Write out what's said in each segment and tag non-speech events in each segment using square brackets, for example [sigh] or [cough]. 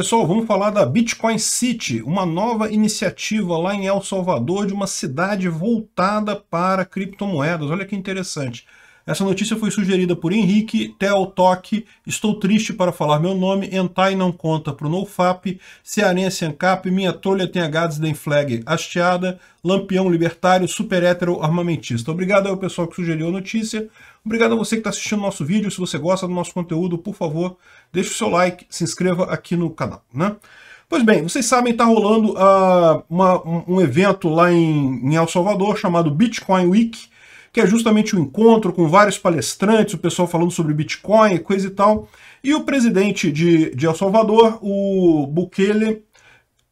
Pessoal, vamos falar da Bitcoin City, uma nova iniciativa lá em El Salvador de uma cidade voltada para criptomoedas. Olha que interessante. Essa notícia foi sugerida por Henrique Teotoque. Estou triste para falar meu nome. Entai não conta para o NoFap. Cearense Ancap. Minha tolha tem Hades de Flag hasteada. Lampião libertário. Super hétero armamentista. Obrigado ao pessoal que sugeriu a notícia. Obrigado a você que está assistindo nosso vídeo. Se você gosta do nosso conteúdo, por favor, deixe o seu like, se inscreva aqui no canal, né? Pois bem, vocês sabem, está rolando uh, uma, um evento lá em, em El Salvador chamado Bitcoin Week, que é justamente um encontro com vários palestrantes, o pessoal falando sobre Bitcoin, coisa e tal. E o presidente de, de El Salvador, o Bukele,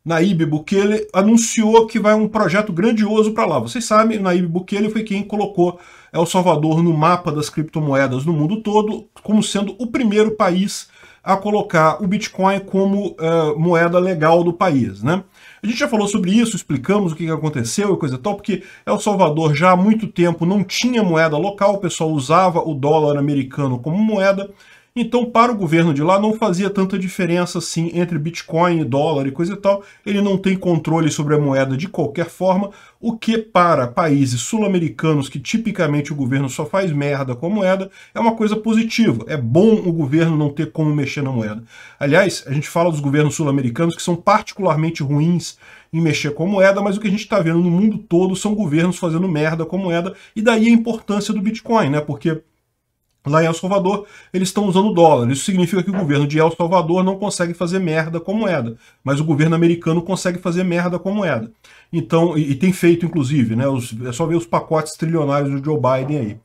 Naíbe Bukele, anunciou que vai um projeto grandioso para lá. Vocês sabem, Naíbe Bukele foi quem colocou El Salvador no mapa das criptomoedas no mundo todo, como sendo o primeiro país a colocar o Bitcoin como uh, moeda legal do país, né? A gente já falou sobre isso, explicamos o que aconteceu e coisa e tal, porque El Salvador já há muito tempo não tinha moeda local, o pessoal usava o dólar americano como moeda, então, para o governo de lá, não fazia tanta diferença assim entre Bitcoin, dólar e coisa e tal. Ele não tem controle sobre a moeda de qualquer forma, o que para países sul-americanos que tipicamente o governo só faz merda com a moeda, é uma coisa positiva. É bom o governo não ter como mexer na moeda. Aliás, a gente fala dos governos sul-americanos que são particularmente ruins em mexer com a moeda, mas o que a gente está vendo no mundo todo são governos fazendo merda com a moeda, e daí a importância do Bitcoin, né? Porque lá em El Salvador, eles estão usando dólar. Isso significa que o governo de El Salvador não consegue fazer merda com moeda, mas o governo americano consegue fazer merda com moeda. Então, e, e tem feito, inclusive, né? Os, é só ver os pacotes trilionários do Joe Biden aí.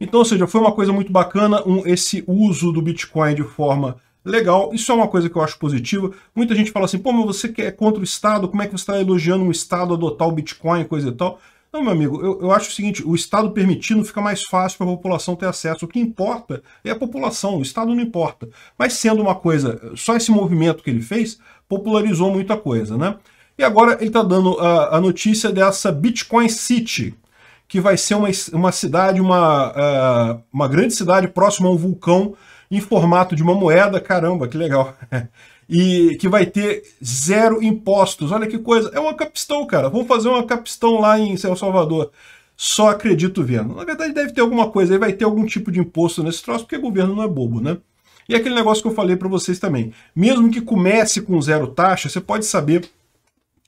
Então, ou seja, foi uma coisa muito bacana um, esse uso do Bitcoin de forma legal. Isso é uma coisa que eu acho positiva. Muita gente fala assim, pô, mas você é contra o Estado, como é que você está elogiando um Estado adotar o Bitcoin, e coisa e tal? Não, meu amigo, eu, eu acho o seguinte, o Estado permitindo fica mais fácil para a população ter acesso. O que importa é a população, o Estado não importa. Mas sendo uma coisa, só esse movimento que ele fez popularizou muita coisa, né? E agora ele está dando a, a, notícia dessa Bitcoin City, que vai ser uma, uma cidade, uma, ah, uma grande cidade próxima a um vulcão em formato de uma moeda, caramba, que legal. [laughs] e que vai ter zero impostos. Olha que coisa, é uma capistão, cara. Vamos fazer uma capistão lá em São Salvador. Só acredito vendo. Na verdade, deve ter alguma coisa aí, vai ter algum tipo de imposto nesse troço, porque o governo não é bobo, né? E aquele negócio que eu falei para vocês também. Mesmo que comece com zero taxa, você pode saber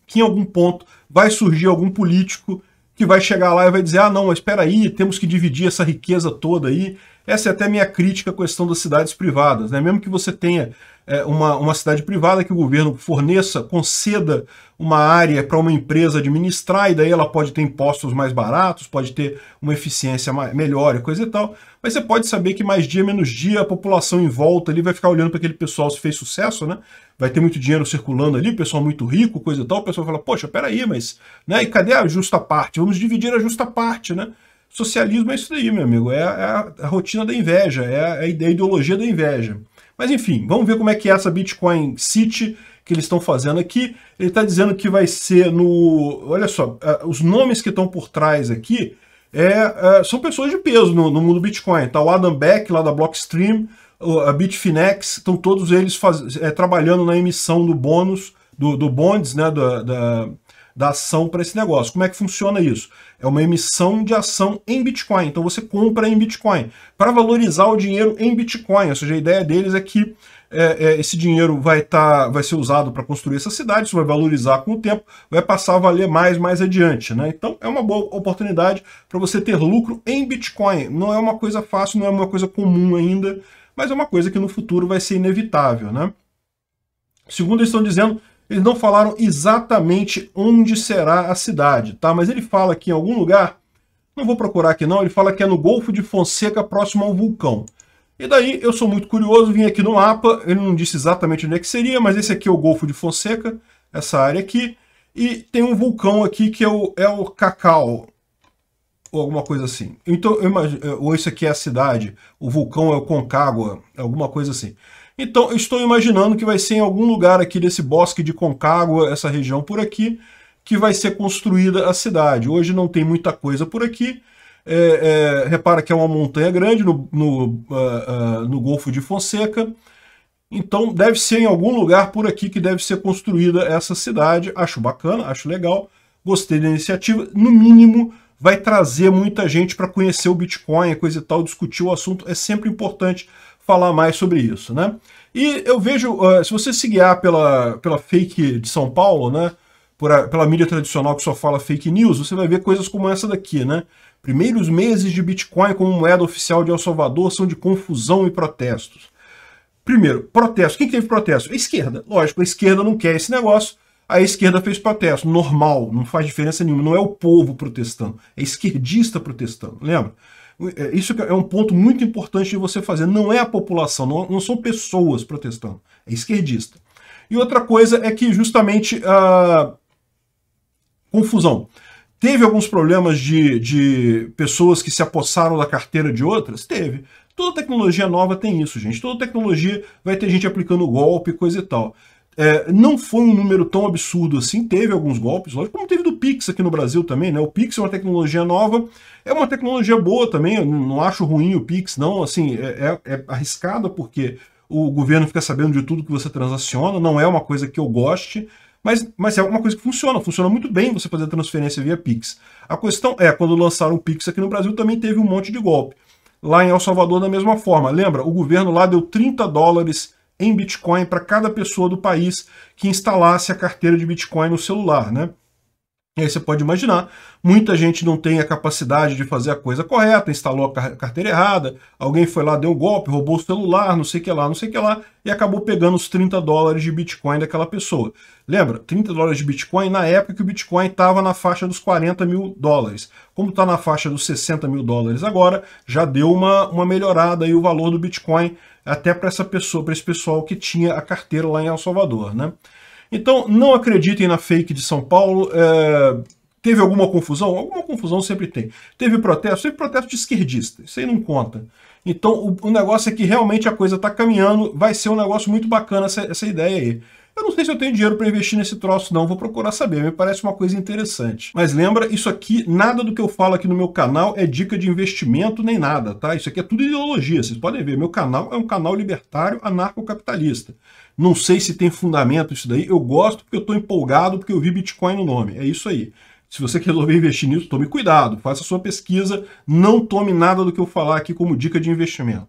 que em algum ponto vai surgir algum político que vai chegar lá e vai dizer: ah, não, mas espera aí, temos que dividir essa riqueza toda aí, essa é até minha crítica à questão das cidades privadas. Né? Mesmo que você tenha é, uma, uma cidade privada que o governo forneça, conceda uma área para uma empresa administrar, e daí ela pode ter impostos mais baratos, pode ter uma eficiência mais, melhor e coisa e tal, mas você pode saber que mais dia menos dia a população em volta ali vai ficar olhando para aquele pessoal se fez sucesso, né? Vai ter muito dinheiro circulando ali, pessoal muito rico, coisa e tal, o pessoal fala, poxa, peraí, mas, né, e cadê a justa parte? Vamos dividir a justa parte, né? Socialismo é isso daí, meu amigo. É a, é a rotina da inveja, é a, é a ideologia da inveja. Mas enfim, vamos ver como é que é essa Bitcoin City que eles estão fazendo aqui. Ele está dizendo que vai ser no... Olha só, é, os nomes que estão por trás aqui é, são pessoas de peso no, no mundo Bitcoin. Está o Adam Beck, lá da Blockstream, a Bitfinex, estão todos eles faz... é, trabalhando na emissão do bônus, do, do bonds, né, da, da da ação para esse negócio. Como é que funciona isso? É uma emissão de ação em Bitcoin. Então você compra em Bitcoin para valorizar o dinheiro em Bitcoin. Ou seja, a ideia deles é que é, é, esse dinheiro vai, tá, vai ser usado para construir essa cidade, isso vai valorizar com o tempo, vai passar a valer mais mais adiante. Né? Então é uma boa oportunidade para você ter lucro em Bitcoin. Não é uma coisa fácil, não é uma coisa comum ainda, mas é uma coisa que no futuro vai ser inevitável. Né? Segundo eles estão dizendo, eles não falaram exatamente onde será a cidade, tá? Mas ele fala que em algum lugar, não vou procurar aqui não, ele fala que é no Golfo de Fonseca, próximo ao vulcão. E daí, eu sou muito curioso, vim aqui no mapa, ele não disse exatamente onde é que seria, mas esse aqui é o Golfo de Fonseca, essa área aqui, e tem um vulcão aqui que é o, é o Cacau, ou alguma coisa assim. Então, eu imagino, ou isso aqui é a cidade, o vulcão é o Concagua, alguma coisa assim. Então, estou imaginando que vai ser em algum lugar aqui desse bosque de Concagua, essa região por aqui, que vai ser construída a cidade. Hoje não tem muita coisa por aqui. É, é, repara que é uma montanha grande no, no, uh, uh, no Golfo de Fonseca. Então, deve ser em algum lugar por aqui que deve ser construída essa cidade. Acho bacana, acho legal, gostei da iniciativa. No mínimo, vai trazer muita gente para conhecer o Bitcoin, coisa e tal, discutir o assunto. É sempre importante falar mais sobre isso, né? E eu vejo, uh, se você se guiar pela, pela fake de São Paulo, né? Por a, pela mídia tradicional que só fala fake news, você vai ver coisas como essa daqui, né? Primeiros meses de Bitcoin como moeda oficial de El Salvador são de confusão e protestos. Primeiro, protesto. Quem teve protesto? A esquerda. Lógico, a esquerda não quer esse negócio. A esquerda fez protesto. Normal, não faz diferença nenhuma. Não é o povo protestando. É esquerdista protestando, lembra? É, isso é um ponto muito importante de você fazer. Não é a população, não, não são pessoas protestando. É esquerdista. E outra coisa é que justamente a confusão. Teve alguns problemas de, de pessoas que se apossaram da carteira de outras? Teve. Toda tecnologia nova tem isso, gente. Toda tecnologia vai ter gente aplicando golpe, coisa e tal. É, não foi um número tão absurdo assim, teve alguns golpes, lógico, como teve do Pix aqui no Brasil também, né? O Pix é uma tecnologia nova, é uma tecnologia boa também, eu não acho ruim o Pix, não, assim, é, é, é arriscada porque o governo fica sabendo de tudo que você transaciona, não é uma coisa que eu goste, mas, mas é uma coisa que funciona, funciona muito bem você fazer transferência via Pix. A questão é, quando lançaram o Pix aqui no Brasil também teve um monte de golpe. Lá em El Salvador, da mesma forma, lembra? O governo lá deu 30 dólares em Bitcoin para cada pessoa do país que instalasse a carteira de Bitcoin no celular, né? E aí você pode imaginar, muita gente não tem a capacidade de fazer a coisa correta, instalou a carteira errada, alguém foi lá, deu um golpe, roubou o celular, não sei o que lá, não sei o que lá, e acabou pegando os 30 dólares de Bitcoin daquela pessoa. Lembra, 30 dólares de Bitcoin na época que o Bitcoin estava na faixa dos 40 mil dólares. Como está na faixa dos 60 mil dólares agora, já deu uma, uma melhorada aí o valor do Bitcoin até para essa pessoa, para esse pessoal que tinha a carteira lá em El Salvador, né? Então, não acreditem na fake de São Paulo. É... Teve alguma confusão? Alguma confusão sempre tem. Teve protesto? Teve protesto de esquerdista. Isso aí não conta. Então, o, o negócio é que realmente a coisa está caminhando. Vai ser um negócio muito bacana essa, essa ideia aí. Eu não sei se eu tenho dinheiro para investir nesse troço não, vou procurar saber, me parece uma coisa interessante. Mas lembra, isso aqui, nada do que eu falo aqui no meu canal é dica de investimento nem nada, tá? Isso aqui é tudo ideologia, vocês podem ver, meu canal é um canal libertário anarcocapitalista. Não sei se tem fundamento isso daí, eu gosto porque eu estou empolgado porque eu vi Bitcoin no nome, é isso aí. Se você resolver investir nisso, tome cuidado, faça sua pesquisa, não tome nada do que eu falar aqui como dica de investimento.